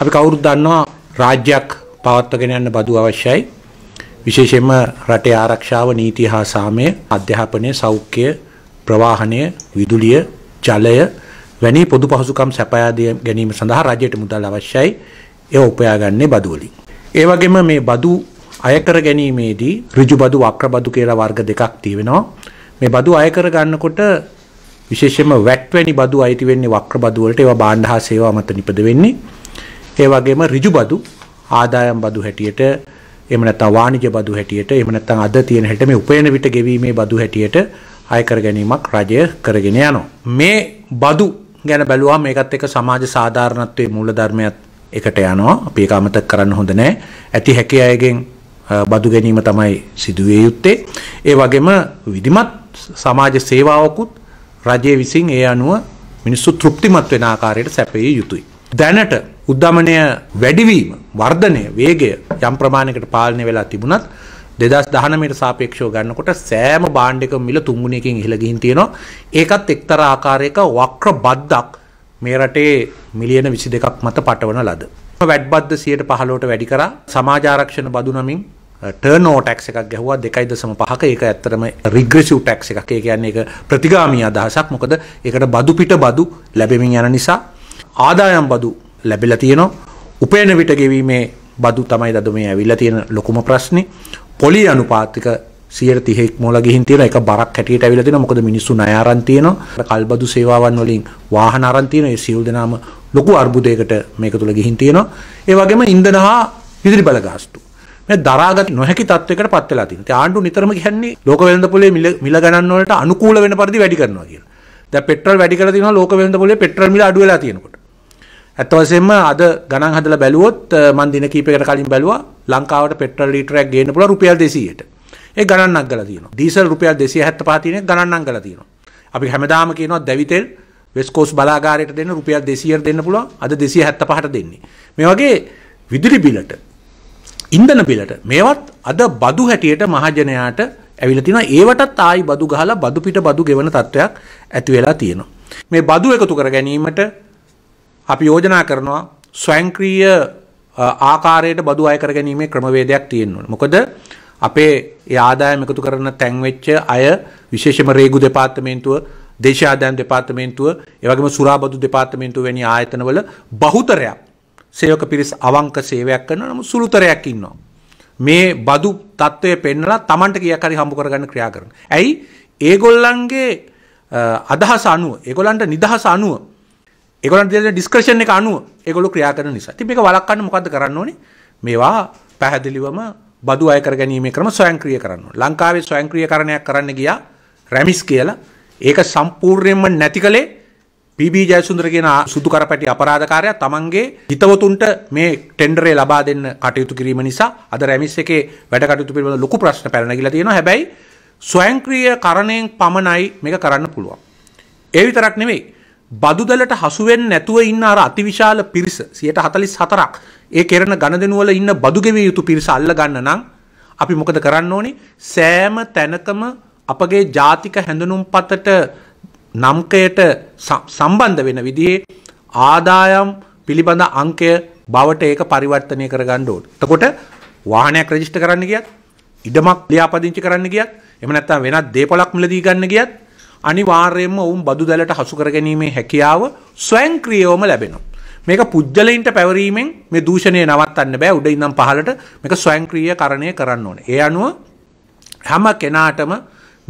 අපි කවුරුත් දන්නවා රාජ්‍යයක් පවත්වගෙන යන්න බදු අවශ්‍යයි. විශේෂයෙන්ම රටේ ආරක්ෂාව, නීති හා සාමය, අධ්‍යාපනය, සෞඛ්‍ය, ප්‍රවාහනය, විදුලිය, ජලය වැනි පොදු පහසුකම් සපයා ගැනීම සඳහා රජයට මුදල් අවශ්‍යයි. ඒව උපයාගන්නේ බදු වලින්. ඒ වගේම මේ බදු අය කර ගැනීමේදී ඍජු බදු වක්‍ර බදු කියලා වර්ග දෙකක් තියෙනවා. මේ බදු අය කර ගන්නකොට විශේෂයෙන්ම වැට් වැනි බදු අයිති වෙන්නේ වක්‍ර බදු වලට ඒවා භාණ්ඩ හා සේවා මත නිපද වෙන්නේ. ඒ වගේම ඍජු බදු ආදායම් බදු හැටියට එහෙම නැත්නම් වාණිජ බදු හැටියට එහෙම නැත්නම් අද තියෙන හැට මේ උපයන විට ගෙවීමේ බදු හැටියට අය කර ගැනීමක් රජය කරගෙන යනවා. මේ බදු ගැන බැලුවාම මේකත් එක්ක සමාජ සාධාරණත්වයේ මූලධර්මයක් එකට යනවා. අපි ඒක අමතක කරන්න හොඳ නැහැ. ඇති හැකි අයගෙන් බදු ගැනීම තමයි සිදුවේ යුත්තේ. ඒ වගේම විධිමත් සමාජ සේවාවකුත් රජය විසින් ඒ අනුව මිනිස්සු තෘප්තිමත් වෙන ආකාරයට සැපයේ යුතුයි. දැනට උද්ධමනය වැඩිවීම වර්ධනය වේගය යම් ප්‍රමාණයකට පාලනය වෙලා තිබුණත් දෙදස් දහනමට සාපේක්ෂෝ ගන්නකොට සෑම බාණ්ඩික මිල තුංගුණයකින් ඉහළගින් තියෙනවා ඒකත් එක්තර ආකාරයක වක්්‍ර බද්දක් මේ රටේ මිලියන විසි දෙකක් මත පටවන ලද. වැඩ්බද්ද සියට පහලෝට වැඩි කර සමාජාරක්ෂණ බදුනමින් ටර්නෝ ටැක්ස එකක් ගැහවා දෙකයි දසම පහක ඒක ඇත්තරම රිග්‍රසිව් ටැක්ස එකක් ඒ කියන්නේ එක ප්‍රතිගාමී අදහසක් මොකද එකට බදු පිට බදු ලැබෙමින් යන නිසා ආදායම් බදු ලැබිලා තියෙනවා. උපයන විට ගෙවීමේ බදු තමයි අද මේ ඇවිල්ලා තියෙන ලොකුම ප්‍රශ්නේ. පොලි අනුපාතික 130ක් මොල ගිහින් තියෙන එක බරක් හැටියට ඇවිල්ලා තියෙනවා. මොකද මිනිස්සු ණය අරන් තියෙනවා. කල්බදු සේවාවන් වලින් වාහන අරන් තියෙනවා. ඒ සියලු දෙනාම ලොකු අර්බුදයකට මේක තුල ගිහින් තියෙනවා. ඒ වගේම ඉන්ධන හා විදුලි බල ගාස්තු. මේ දරාගත නොහැකි තත්වයකට පත් වෙලා තියෙනවා. ඒ ආණ්ඩුව නිතරම කියන්නේ ලෝක වෙළඳ පොලේ මිල ගණන් වලට අනුකූල වෙන පරිදි වැඩි කරනවා කියලා. දැන් පෙට්‍රල් වැඩි කරලා තියෙනවා ලෝක වෙළඳ පොලේ පෙට්‍රල් මිල අඩු වෙලා තියෙනකොට. ඇත්ත වශයෙන්ම අද ගණන් හදලා බැලුවොත් මම දින කීපයකට කලින් බැලුවා ලංකාවට පෙට්‍රල් ලීටරයක් ගේන්න පුළුවන් රුපියල් 200ට. ඒ ගණන් අංගලා තියෙනවා. ඩීසල් රුපියල් 275 තියෙන එක ගණන් අංගලා තියෙනවා. අපි හැමදාම කියනවා දැවි තෙල් වෙස්කෝස් බලාගාරයට දෙන්න රුපියල් 200ට දෙන්න පුළුවන්. අද 275ට දෙන්නේ. මේ වගේ විදුලි බිලට ඉන්ධන බිලට මේවත් අද බදු හැටියට මහජනයාට ඇවිල්ලා තිනවා ඒවටත් ආයි බදු ගහලා බදු පිට බදු ගෙවන තත්වයක් ඇති වෙලා තියෙනවා. මේ බදු එකතු කර ගැනීමට අපි යෝජනා කරනවා ස්වයංක්‍රීය ආකාරයට බදු අය කර ගැනීමේ ක්‍රමවේදයක් තියෙනවා. මොකද අපේ ඒ ආදායම එකතු කරන තැන් වෙච්ච අය විශේෂම රේගු දෙපාර්තමේන්තුව දේශීය ආදායම් දෙපාර්තමේන්තුව ඒ වගේම සුරාබදු දෙපාර්තමේන්තුව වැනි ආයතනවල බහුතරයක් සේවක පිරිස් අවංක සේවයක් කරනවා නමුත් සුළුතරයක් ඉන්නවා. මේ බදු தত্ত্বය පෙන්නලා Tamanට කීයක් හරි හම්බ කරගන්න ක්‍රියා කරනවා. ඇයි? ඒගොල්ලන්ගේ අදහස අනුව ඒගොල්ලන්ට නිදහස අනුව ඒගොල්ලන් දෙන ඩිස්කෂන් එක අනුව ඒගොල්ලෝ ක්‍රියා කරන නිසා. ඉතින් මේක වළක්වන්න මොකද්ද කරන්න ඕනේ? මේවා පැහැදිලිවම බදු අය කර ගැනීමේ ක්‍රම ස්වයංක්‍රීය කරන්න ඕනේ. ලංකාවේ ස්වයංක්‍රීයකරණයක් කරන්න ගියා රැමිස් කියලා. ඒක සම්පූර්ණයෙන්ම නැති කලේ පීබී ජයසුන්දර කියන සුදු කරපැටි අපරාධකාරයා තමන්ගේ හිතවතුන්ට මේ ටෙන්ඩරේ ලබා දෙන්න කටයුතු කිරීම නිසා අද රැමිස් එකේ වැඩ කටයුතු පිළිබඳ ලොකු ප්‍රශ්න පැන ගිලා තියෙනවා. හැබැයි ස්වයංක්‍රීය කරණයෙන් පමණයි මේක කරන්න පුළුවන්. ඒ විතරක් නෙවෙයි බදුදලට හසුවෙන් නැතුව ඉන්න අර අතිවිශාල පිරිස සියට හතලිස් හතරක් ඒ කෙරෙන ගණ දෙනුවල ඉන්න බදුගෙව යුතු පිරිස අල්ල ගන්න නම් අපි මොකද කරන්න ඕනි සෑම තැනකම අපගේ ජාතික හැඳනුම් පතට නම්කයට සම්බන්ධ වෙන විදිහේ ආදායම් පිළිබඳ අංකය බවට ඒක පරිවර්තනය කරගන්න ඕන. එතකොට වාහනයක් රෙජිස්ටර් කරන්න ගියත්, ඉඩමක් ලියාපදිංචි කරන්න ගියත්, එහෙම නැත්නම් වෙනත් දේපලක් මිලදී ගන්න ගියත් අනිවාර්යයෙන්ම ඔවුන් බදු දැලට හසු කරගැනීමේ හැකියාව ස්වයංක්‍රීයවම ලැබෙනවා. මේක පුද්ගලයින්ට පැවරීමෙන් මේ දූෂණය නවත්තන්න බෑ උඩ ඉඳන් පහලට මේක ස්වයංක්‍රීය කරණය කරන්න ඕනේ. ඒ අනුව හැම කෙනාටම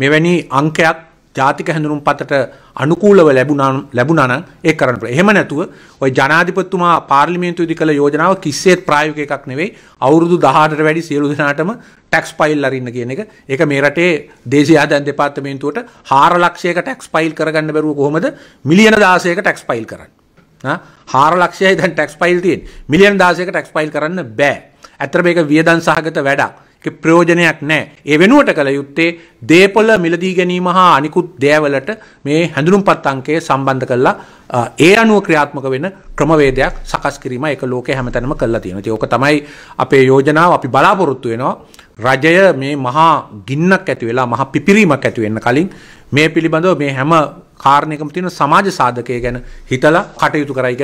මෙවැනි අංකයක් ජාතික හැඳුනුම් පතට අනුකූලව ලැබුණා ලැබුණා නම් ඒක කරන්න පුළුවන්. එහෙම නැතුව ওই ජනාධිපතිතුමා පාර්ලිමේන්තුවේදී කළ යෝජනාව කිසිසේත් ප්‍රායෝගික එකක් නෙවෙයි. අවුරුදු 18ට වැඩි සියලු දෙනාටම ටැක්ස් ෆයිල් අරින්න කියන එක. ඒක මේ රටේ දේශීය ආදායම් දෙපාර්තමේන්තුවට 4 ලක්ෂයක ටැක්ස් ෆයිල් කරගන්න බැරුව කොහොමද මිලියන 16ක ටැක්ස් ෆයිල් කරන්නේ? හා 4 ලක්ෂයයි දැන් ටැක්ස් ෆයිල් තියෙන්නේ. මිලියන 16ක ටැක්ස් ෆයිල් කරන්න බෑ. ඇත්තට මේක වියදම් සහගත වැඩක්. ප්‍රයෝජනයක් නෑ. ඒ වෙනුවට කළ යුත්තේ දේපොළ මිලදී ගැනීම හා අනිකුත් දෑවලට මේ හැඳුනුම්පත් අංකය සම්බන්ධ කරලා ඒ අනුව ක්‍රියාත්මක වෙන ක්‍රමවේදයක් සකස් කිරීම ඒක ලෝකයේ හැමතැනම කරලා තියෙනවා. ඉතින් ඕක තමයි අපේ යෝජනාව අපි බලාපොරොත්තු වෙනවා. රජය මේ මහා ගින්නක් ඇති වෙලා මහා පිපිරීමක් ඇති වෙන්න කලින් මේ පිළිබඳව මේ හැම කාරණයකම තියෙන සමාජ සාධකය ගැන හිතලා කටයුතු කරයි කියලා